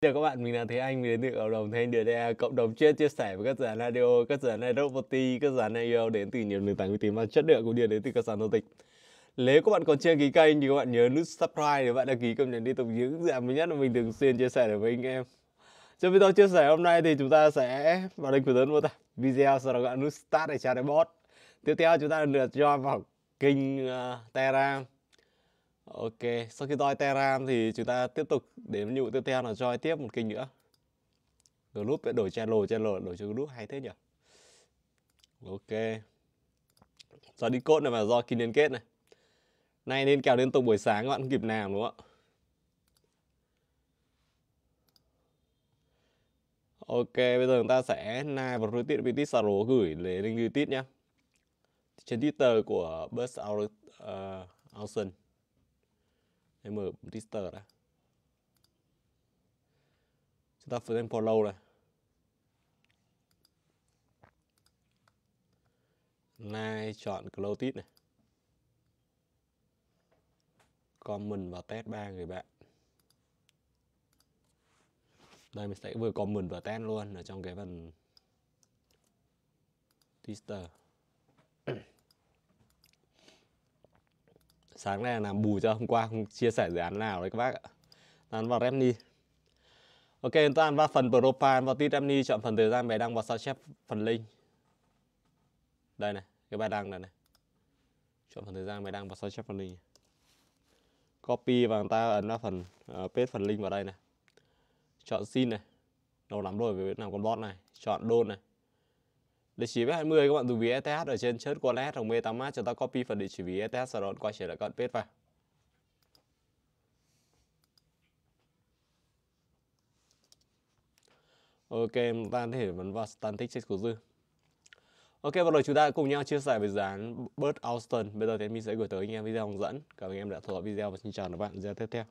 Chào các bạn, mình là Thế Anh, mình đến từ cộng đồng Thế Anh Đưa cộng đồng chia chia sẻ với các dự án radio, các dự án này roboty, các dự án IEO đến từ nhiều nền tảng uy tín và chất lượng cũng như đến từ các sàn giao dịch. Nếu các bạn còn chưa ký kênh thì các bạn nhớ nút subscribe để bạn đăng ký cập nhật liên tục những dự án mới nhất mà mình thường xuyên chia sẻ để với anh em. Trong video chia sẻ hôm nay thì chúng ta sẽ vào đây của tấn một video sau đó các bạn nút start để trả bot. Tiếp theo chúng ta được join vào kênh uh, Telegram Ok, sau khi join Telegram thì chúng ta tiếp tục đến nhiệm vụ tiếp theo là join tiếp một kênh nữa. Group để đổi channel, channel đổi cho group hay thế nhỉ? Ok. Do đi code này và do kim liên kết này. Nay nên kèo liên tục buổi sáng các bạn kịp làm đúng không ạ? Ok, bây giờ chúng ta sẽ live vào tiết bị tít saro gửi đến link tít nhé. Trên Twitter của bus Out, uh, Austin. Ờ, em mở register đã chúng ta phần follow này nay chọn Clotit này Comment và test ba người bạn Đây mình sẽ vừa comment và test luôn ở trong cái phần Twitter sáng nay làm bù cho hôm qua không chia sẻ dự án nào đấy các bác ạ Toàn vào Remni Ok, ta ăn vào phần Propile, vào tít Remni, chọn phần thời gian bài đăng và sao chép phần link Đây này, cái bài đăng này này Chọn phần thời gian bài đăng và sao chép phần link Copy và ta ấn vào phần uh, paste phần link vào đây này Chọn xin này Đầu lắm rồi về nào con bot này Chọn đôn này Địa chỉ B20 các bạn dùng ví ETH ở trên chớt wallet hoặc MetaMask chúng ta copy phần địa chỉ ví ETH sau đó quay trở lại các bạn paste vào. Ok, chúng ta có thể vấn vào statistics của dư. Ok, và đầu chúng ta cùng nhau chia sẻ về dự án Bird Austin. Bây giờ thì mình sẽ gửi tới anh em video hướng dẫn. Cảm ơn anh em đã theo dõi video và xin chào các bạn video tiếp theo.